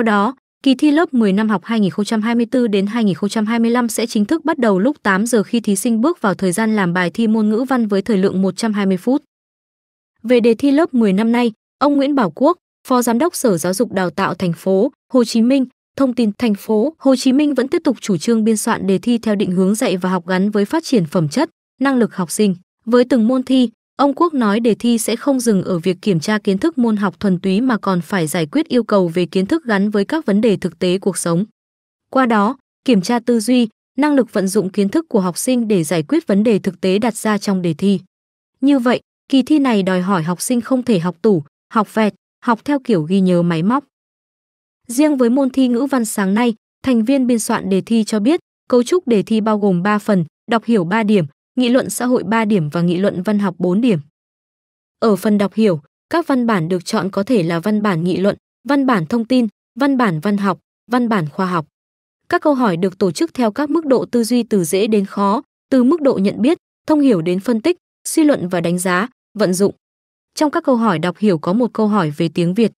Theo đó, kỳ thi lớp 10 năm học 2024 đến 2025 sẽ chính thức bắt đầu lúc 8 giờ khi thí sinh bước vào thời gian làm bài thi môn ngữ văn với thời lượng 120 phút. Về đề thi lớp 10 năm nay, ông Nguyễn Bảo Quốc, Phó Giám đốc Sở Giáo dục Đào tạo thành phố Hồ Chí Minh, thông tin thành phố Hồ Chí Minh vẫn tiếp tục chủ trương biên soạn đề thi theo định hướng dạy và học gắn với phát triển phẩm chất, năng lực học sinh. Với từng môn thi, Ông Quốc nói đề thi sẽ không dừng ở việc kiểm tra kiến thức môn học thuần túy mà còn phải giải quyết yêu cầu về kiến thức gắn với các vấn đề thực tế cuộc sống. Qua đó, kiểm tra tư duy, năng lực vận dụng kiến thức của học sinh để giải quyết vấn đề thực tế đặt ra trong đề thi. Như vậy, kỳ thi này đòi hỏi học sinh không thể học tủ, học vẹt, học theo kiểu ghi nhớ máy móc. Riêng với môn thi ngữ văn sáng nay, thành viên biên soạn đề thi cho biết, cấu trúc đề thi bao gồm 3 phần, đọc hiểu 3 điểm, nghị luận xã hội 3 điểm và nghị luận văn học 4 điểm. Ở phần đọc hiểu, các văn bản được chọn có thể là văn bản nghị luận, văn bản thông tin, văn bản văn học, văn bản khoa học. Các câu hỏi được tổ chức theo các mức độ tư duy từ dễ đến khó, từ mức độ nhận biết, thông hiểu đến phân tích, suy luận và đánh giá, vận dụng. Trong các câu hỏi đọc hiểu có một câu hỏi về tiếng Việt.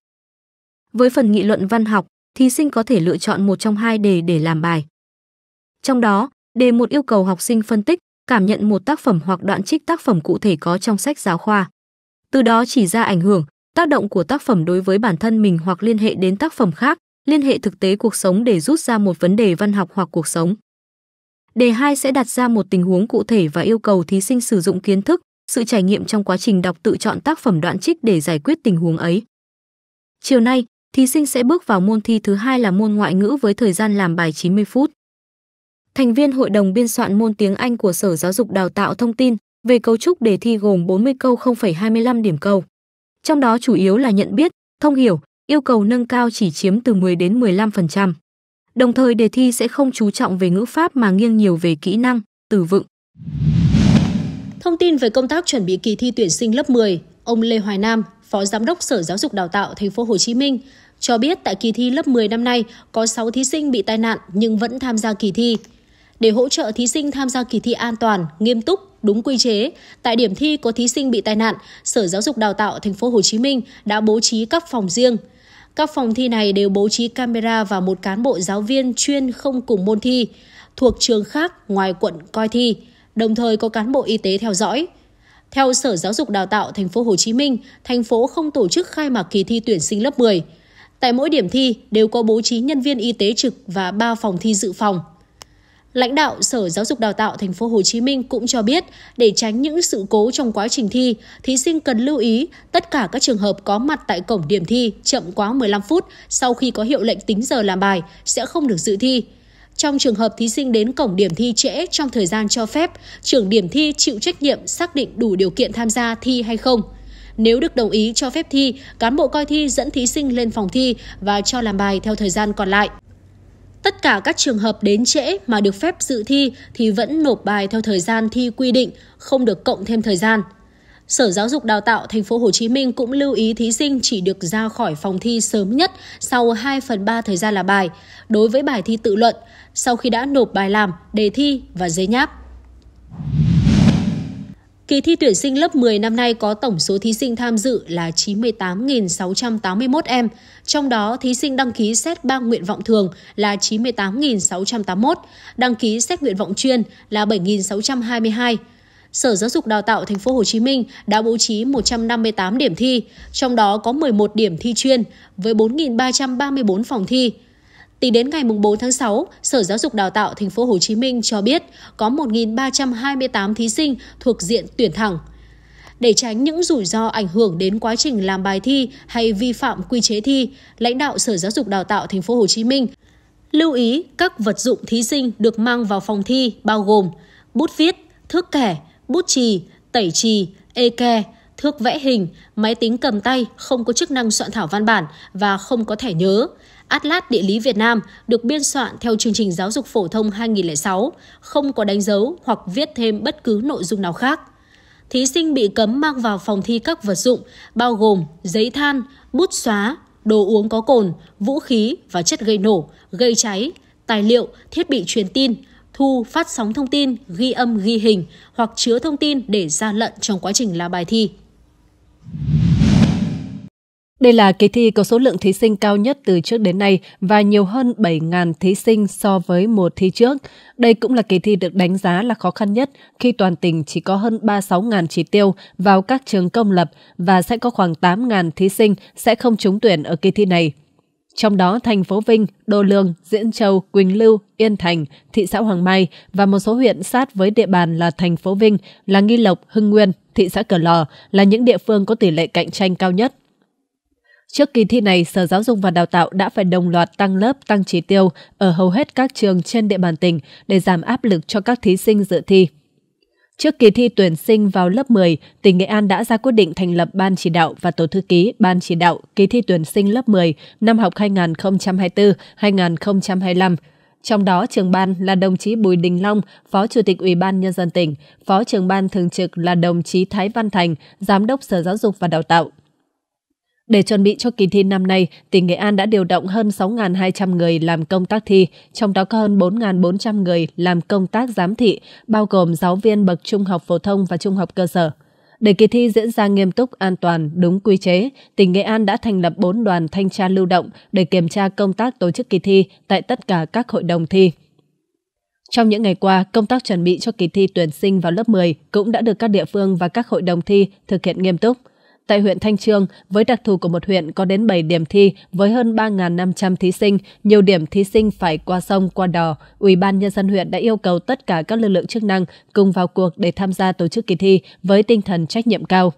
Với phần nghị luận văn học, thí sinh có thể lựa chọn một trong hai đề để làm bài. Trong đó, đề một yêu cầu học sinh phân tích, cảm nhận một tác phẩm hoặc đoạn trích tác phẩm cụ thể có trong sách giáo khoa. Từ đó chỉ ra ảnh hưởng, tác động của tác phẩm đối với bản thân mình hoặc liên hệ đến tác phẩm khác, liên hệ thực tế cuộc sống để rút ra một vấn đề văn học hoặc cuộc sống. Đề 2 sẽ đặt ra một tình huống cụ thể và yêu cầu thí sinh sử dụng kiến thức, sự trải nghiệm trong quá trình đọc tự chọn tác phẩm đoạn trích để giải quyết tình huống ấy. Chiều nay, thí sinh sẽ bước vào môn thi thứ hai là môn ngoại ngữ với thời gian làm bài 90 phút thành viên hội đồng biên soạn môn tiếng Anh của Sở Giáo dục Đào tạo thông tin về cấu trúc đề thi gồm 40 câu 0,25 điểm câu. Trong đó chủ yếu là nhận biết, thông hiểu, yêu cầu nâng cao chỉ chiếm từ 10 đến 15%. Đồng thời đề thi sẽ không chú trọng về ngữ pháp mà nghiêng nhiều về kỹ năng, từ vựng. Thông tin về công tác chuẩn bị kỳ thi tuyển sinh lớp 10, ông Lê Hoài Nam, Phó Giám đốc Sở Giáo dục Đào tạo Thành phố Hồ Chí Minh cho biết tại kỳ thi lớp 10 năm nay có 6 thí sinh bị tai nạn nhưng vẫn tham gia kỳ thi để hỗ trợ thí sinh tham gia kỳ thi an toàn, nghiêm túc, đúng quy chế. Tại điểm thi có thí sinh bị tai nạn, Sở Giáo dục Đào tạo Thành phố Hồ Chí Minh đã bố trí các phòng riêng. Các phòng thi này đều bố trí camera và một cán bộ giáo viên chuyên không cùng môn thi thuộc trường khác ngoài quận coi thi, đồng thời có cán bộ y tế theo dõi. Theo Sở Giáo dục Đào tạo Thành phố Hồ Chí Minh, thành phố không tổ chức khai mạc kỳ thi tuyển sinh lớp 10. Tại mỗi điểm thi đều có bố trí nhân viên y tế trực và 3 phòng thi dự phòng. Lãnh đạo Sở Giáo dục Đào tạo Thành phố Hồ Chí Minh cũng cho biết, để tránh những sự cố trong quá trình thi, thí sinh cần lưu ý tất cả các trường hợp có mặt tại cổng điểm thi chậm quá 15 phút sau khi có hiệu lệnh tính giờ làm bài sẽ không được dự thi. Trong trường hợp thí sinh đến cổng điểm thi trễ trong thời gian cho phép, trưởng điểm thi chịu trách nhiệm xác định đủ điều kiện tham gia thi hay không. Nếu được đồng ý cho phép thi, cán bộ coi thi dẫn thí sinh lên phòng thi và cho làm bài theo thời gian còn lại. Tất cả các trường hợp đến trễ mà được phép dự thi thì vẫn nộp bài theo thời gian thi quy định, không được cộng thêm thời gian. Sở Giáo dục Đào tạo Thành phố Hồ Chí Minh cũng lưu ý thí sinh chỉ được ra khỏi phòng thi sớm nhất sau 2 phần 3 thời gian làm bài đối với bài thi tự luận, sau khi đã nộp bài làm, đề thi và giấy nháp. Kỳ thi tuyển sinh lớp 10 năm nay có tổng số thí sinh tham dự là 98.681 em, trong đó thí sinh đăng ký xét 3 nguyện vọng thường là 98.681, đăng ký xét nguyện vọng chuyên là 7.622. Sở Giáo dục Đào tạo Thành phố Hồ Chí Minh đã bố trí 158 điểm thi, trong đó có 11 điểm thi chuyên với 4.334 phòng thi. Tính đến ngày 4 tháng 6, Sở Giáo dục Đào tạo Thành phố Hồ Chí Minh cho biết có 1.328 thí sinh thuộc diện tuyển thẳng. Để tránh những rủi ro ảnh hưởng đến quá trình làm bài thi hay vi phạm quy chế thi, lãnh đạo Sở Giáo dục Đào tạo Thành phố Hồ Chí Minh lưu ý các vật dụng thí sinh được mang vào phòng thi bao gồm bút viết, thước kẻ, bút chì, tẩy chì, ê e ke, thước vẽ hình, máy tính cầm tay không có chức năng soạn thảo văn bản và không có thẻ nhớ. Atlas Địa lý Việt Nam được biên soạn theo chương trình giáo dục phổ thông 2006, không có đánh dấu hoặc viết thêm bất cứ nội dung nào khác. Thí sinh bị cấm mang vào phòng thi các vật dụng bao gồm giấy than, bút xóa, đồ uống có cồn, vũ khí và chất gây nổ, gây cháy, tài liệu, thiết bị truyền tin, thu phát sóng thông tin, ghi âm ghi hình hoặc chứa thông tin để gian lận trong quá trình làm bài thi. Đây là kỳ thi có số lượng thí sinh cao nhất từ trước đến nay và nhiều hơn 7.000 thí sinh so với một thi trước. Đây cũng là kỳ thi được đánh giá là khó khăn nhất khi toàn tỉnh chỉ có hơn 36.000 chỉ tiêu vào các trường công lập và sẽ có khoảng 8.000 thí sinh sẽ không trúng tuyển ở kỳ thi này. Trong đó, thành phố Vinh, Đô Lương, Diễn Châu, Quỳnh Lưu, Yên Thành, thị xã Hoàng Mai và một số huyện sát với địa bàn là thành phố Vinh, là Nghi Lộc, Hưng Nguyên, thị xã Cửa Lò là những địa phương có tỷ lệ cạnh tranh cao nhất. Trước kỳ thi này, Sở Giáo dục và Đào tạo đã phải đồng loạt tăng lớp, tăng chỉ tiêu ở hầu hết các trường trên địa bàn tỉnh để giảm áp lực cho các thí sinh dự thi. Trước kỳ thi tuyển sinh vào lớp 10, tỉnh Nghệ An đã ra quyết định thành lập Ban chỉ đạo và Tổ thư ký Ban chỉ đạo kỳ thi tuyển sinh lớp 10 năm học 2024-2025. Trong đó, trường ban là đồng chí Bùi Đình Long, Phó Chủ tịch Ủy ban Nhân dân tỉnh, Phó trưởng ban thường trực là đồng chí Thái Văn Thành, Giám đốc Sở Giáo dục và Đào tạo. Để chuẩn bị cho kỳ thi năm nay, tỉnh Nghệ An đã điều động hơn 6.200 người làm công tác thi, trong đó có hơn 4.400 người làm công tác giám thị, bao gồm giáo viên bậc trung học phổ thông và trung học cơ sở. Để kỳ thi diễn ra nghiêm túc, an toàn, đúng quy chế, tỉnh Nghệ An đã thành lập 4 đoàn thanh tra lưu động để kiểm tra công tác tổ chức kỳ thi tại tất cả các hội đồng thi. Trong những ngày qua, công tác chuẩn bị cho kỳ thi tuyển sinh vào lớp 10 cũng đã được các địa phương và các hội đồng thi thực hiện nghiêm túc – Tại huyện Thanh Trương, với đặc thù của một huyện có đến 7 điểm thi với hơn 3.500 thí sinh, nhiều điểm thí sinh phải qua sông, qua đò, Ủy ban Nhân dân huyện đã yêu cầu tất cả các lực lượng chức năng cùng vào cuộc để tham gia tổ chức kỳ thi với tinh thần trách nhiệm cao.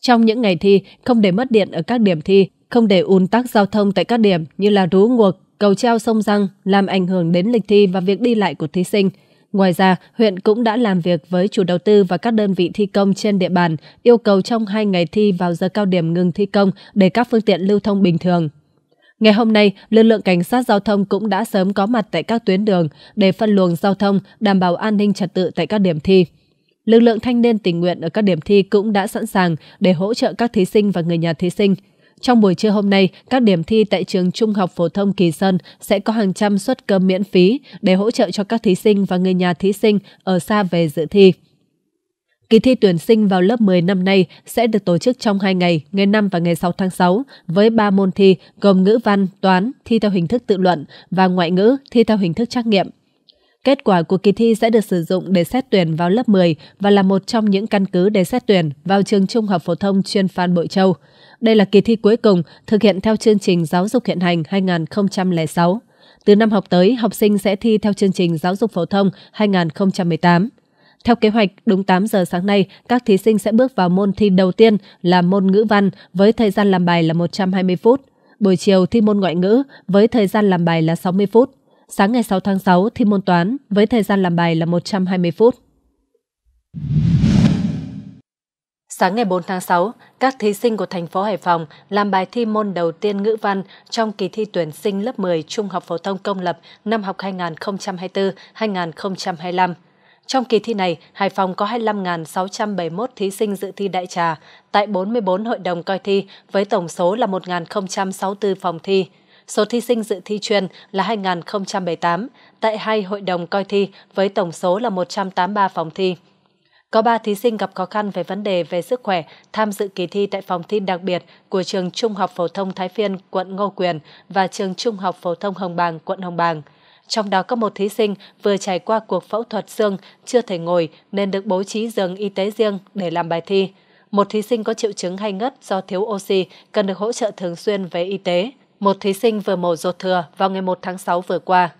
Trong những ngày thi, không để mất điện ở các điểm thi, không để ùn tắc giao thông tại các điểm như là rú nguộc, cầu treo sông răng làm ảnh hưởng đến lịch thi và việc đi lại của thí sinh. Ngoài ra, huyện cũng đã làm việc với chủ đầu tư và các đơn vị thi công trên địa bàn, yêu cầu trong hai ngày thi vào giờ cao điểm ngừng thi công để các phương tiện lưu thông bình thường. Ngày hôm nay, lực lượng cảnh sát giao thông cũng đã sớm có mặt tại các tuyến đường để phân luồng giao thông, đảm bảo an ninh trật tự tại các điểm thi. Lực lượng thanh niên tình nguyện ở các điểm thi cũng đã sẵn sàng để hỗ trợ các thí sinh và người nhà thí sinh. Trong buổi trưa hôm nay, các điểm thi tại trường Trung học Phổ thông Kỳ Sơn sẽ có hàng trăm suất cơm miễn phí để hỗ trợ cho các thí sinh và người nhà thí sinh ở xa về dự thi. Kỳ thi tuyển sinh vào lớp 10 năm nay sẽ được tổ chức trong 2 ngày, ngày 5 và ngày 6 tháng 6, với 3 môn thi gồm ngữ văn, toán, thi theo hình thức tự luận và ngoại ngữ, thi theo hình thức trắc nghiệm. Kết quả của kỳ thi sẽ được sử dụng để xét tuyển vào lớp 10 và là một trong những căn cứ để xét tuyển vào trường Trung học phổ thông chuyên Phan Bội Châu. Đây là kỳ thi cuối cùng thực hiện theo chương trình giáo dục hiện hành 2006. Từ năm học tới, học sinh sẽ thi theo chương trình giáo dục phổ thông 2018. Theo kế hoạch, đúng 8 giờ sáng nay, các thí sinh sẽ bước vào môn thi đầu tiên là môn ngữ văn với thời gian làm bài là 120 phút. Buổi chiều thi môn ngoại ngữ với thời gian làm bài là 60 phút. Sáng ngày 6 tháng 6 thi môn toán với thời gian làm bài là 120 phút. Sáng ngày 4 tháng 6, các thí sinh của thành phố Hải Phòng làm bài thi môn đầu tiên ngữ văn trong kỳ thi tuyển sinh lớp 10 Trung học phổ thông công lập năm học 2024-2025. Trong kỳ thi này, Hải Phòng có 25.671 thí sinh dự thi đại trà tại 44 hội đồng coi thi với tổng số là 1.064 phòng thi. Số thí sinh dự thi chuyên là 2.078 tại hai hội đồng coi thi với tổng số là 183 phòng thi có 3 thí sinh gặp khó khăn về vấn đề về sức khỏe tham dự kỳ thi tại phòng thi đặc biệt của trường Trung học phổ thông Thái Phiên, quận Ngô Quyền và trường Trung học phổ thông Hồng Bàng, quận Hồng Bàng. Trong đó có một thí sinh vừa trải qua cuộc phẫu thuật xương, chưa thể ngồi nên được bố trí giường y tế riêng để làm bài thi. Một thí sinh có triệu chứng hay ngất do thiếu oxy cần được hỗ trợ thường xuyên về y tế. Một thí sinh vừa mổ ruột thừa vào ngày 1 tháng 6 vừa qua.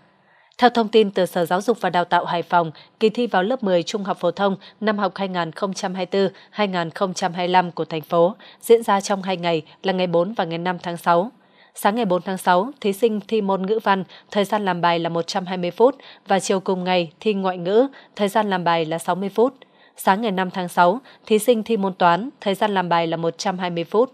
Theo thông tin từ Sở Giáo dục và Đào tạo Hải Phòng, kỳ thi vào lớp 10 trung học phổ thông năm học 2024-2025 của thành phố diễn ra trong hai ngày là ngày 4 và ngày 5 tháng 6. Sáng ngày 4 tháng 6, thí sinh thi môn ngữ văn, thời gian làm bài là 120 phút và chiều cùng ngày thi ngoại ngữ, thời gian làm bài là 60 phút. Sáng ngày 5 tháng 6, thí sinh thi môn toán, thời gian làm bài là 120 phút.